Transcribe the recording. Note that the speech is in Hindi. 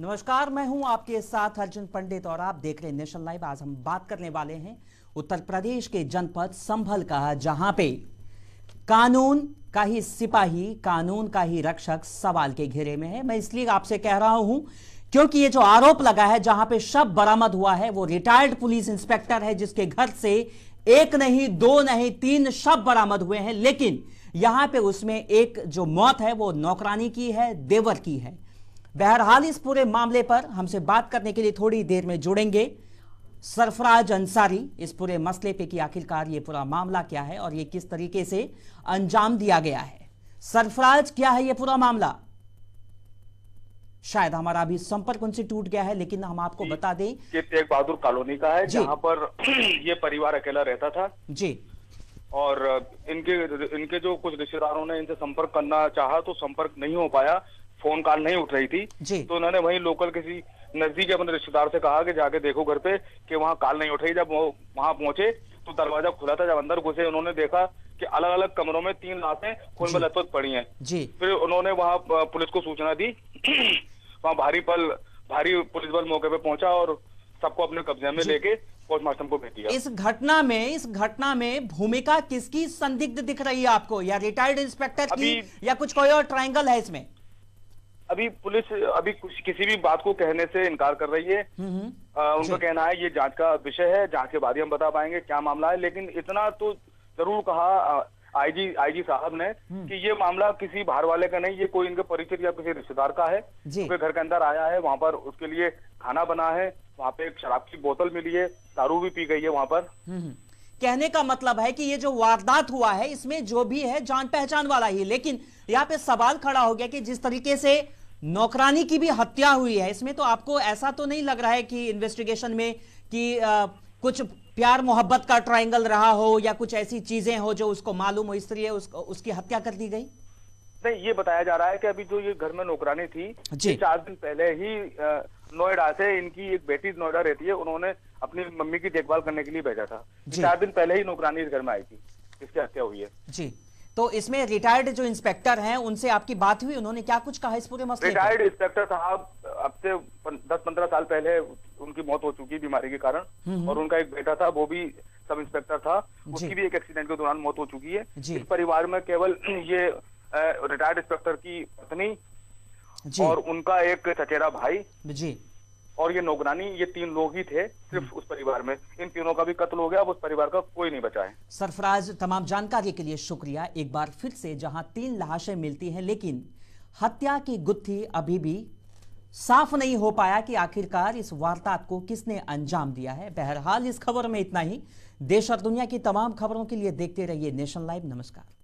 नमस्कार मैं हूं आपके साथ अर्जुन पंडित और आप देख रहे हैं नेशनल लाइव आज हम बात करने वाले हैं उत्तर प्रदेश के जनपद संभल का जहां पे कानून का ही सिपाही कानून का ही रक्षक सवाल के घेरे में है मैं इसलिए आपसे कह रहा हूं क्योंकि ये जो आरोप लगा है जहां पे शव बरामद हुआ है वो रिटायर्ड पुलिस इंस्पेक्टर है जिसके घर से एक नहीं दो नहीं तीन शव बरामद हुए हैं लेकिन यहां पे उसमें एक जो मौत है वो नौकरानी की है देवर की है बहरहाल इस पूरे मामले पर हमसे बात करने के लिए थोड़ी देर में जुड़ेंगे सरफराज अंसारी इस पूरे मसले पे कि आखिरकार ये पूरा मामला क्या है और ये किस तरीके से अंजाम दिया गया है सरफराज क्या है ये पूरा मामला शायद हमारा अभी संपर्क उनसे टूट गया है लेकिन हम आपको बता दें ये तेग बहादुर कॉलोनी का है जहां पर ये परिवार अकेला रहता था जी और इनके इनके जो कुछ रिश्तेदारों ने इनसे संपर्क करना चाहा तो संपर्क नहीं हो पाया फोन कॉल नहीं उठ रही थी तो उन्होंने वही लोकल किसी नजदीक अपने रिश्तेदार से कहा कि जाके देखो घर पे कि वहाँ कॉल नहीं उठ रही जब वहाँ पहुंचे तो दरवाजा खुला था जब अंदर घुसे उन्होंने देखा कि अलग अलग कमरों में तीन लाशें खून में लथपथ पड़ी हैं फिर उन्होंने वहाँ पुलिस को सूचना दी वहाँ भारी बल भारी पुलिस बल मौके पे पहुंचा और सबको अपने कब्जे में लेके पोस्टमार्टम को भेज दिया इस घटना में इस घटना में भूमिका किसकी संदिग्ध दिख रही है आपको या रिटायर्ड इंस्पेक्टर की या कुछ कोई और ट्राइंगल है इसमें अभी पुलिस अभी कुछ किसी भी बात को कहने से इनकार कर रही है हम्म, हम्म। आ, उनका कहना है ये जांच का विषय है जांच के बाद ही हम बता पाएंगे क्या मामला है लेकिन इतना तो जरूर कहा आईजी आईजी साहब ने हम्म। कि ये मामला किसी बाहर वाले का नहीं ये कोई इनके परिचित या किसी रिश्तेदार का है उनके घर के अंदर आया है वहाँ पर उसके लिए खाना बना है वहाँ पे एक शराब की बोतल मिली है दारू भी पी गई है वहाँ पर कहने का मतलब है कि ये जो वारदात हुआ है इसमें जो भी है जान पहचान वाला ही लेकिन यहाँ पे सवाल खड़ा हो गया कि जिस तरीके से नौकरानी की भी हत्या हुई है इसमें तो आपको ऐसा तो नहीं लग रहा है कि इन्वेस्टिगेशन में कि आ, कुछ प्यार मोहब्बत का ट्रायंगल रहा हो या कुछ ऐसी चीजें हो जो उसको मालूम हो इसलिए उस, उसकी हत्या कर दी गई नहीं ये बताया जा रहा है कि अभी जो ये घर में नौकरानी थी चार दिन पहले ही नोएडा से इनकी एक बेटी नोएडा रहती है उन्होंने अपनी मम्मी की देखभाल करने के लिए भेजा था चार दिन पहले ही नौकरानी इस घर में आई थी इसकी हत्या हुई है जी तो इसमें रिटायर्ड जो इंस्पेक्टर हैं उनसे आपकी बात हुई उन्होंने क्या कुछ कहा इस पूरे मसले रिटायर्ड इंस्पेक्टर साहब अब से दस पंद्रह साल पहले उनकी मौत हो चुकी बीमारी के कारण हम्म, हम्म। और उनका एक बेटा था वो भी सब इंस्पेक्टर था उसकी भी एक एक्सीडेंट के दौरान मौत हो चुकी है इस परिवार में केवल ये रिटायर्ड इंस्पेक्टर की पत्नी और उनका एक चचेरा भाई जी और ये नौकरानी ये तीन लोग ही थे सिर्फ हम्म। उस परिवार में इन तीनों का भी कत्ल हो गया अब उस परिवार का कोई नहीं बचा है सरफराज तमाम जानकारी के लिए शुक्रिया एक बार फिर से जहां तीन लाशें मिलती हैं लेकिन हत्या की गुत्थी अभी भी साफ नहीं हो पाया कि आखिरकार इस वारदात को किसने अंजाम दिया है बहरहाल इस खबर में इतना ही देश और दुनिया की तमाम खबरों के लिए देखते रहिए नेशनल लाइव नमस्कार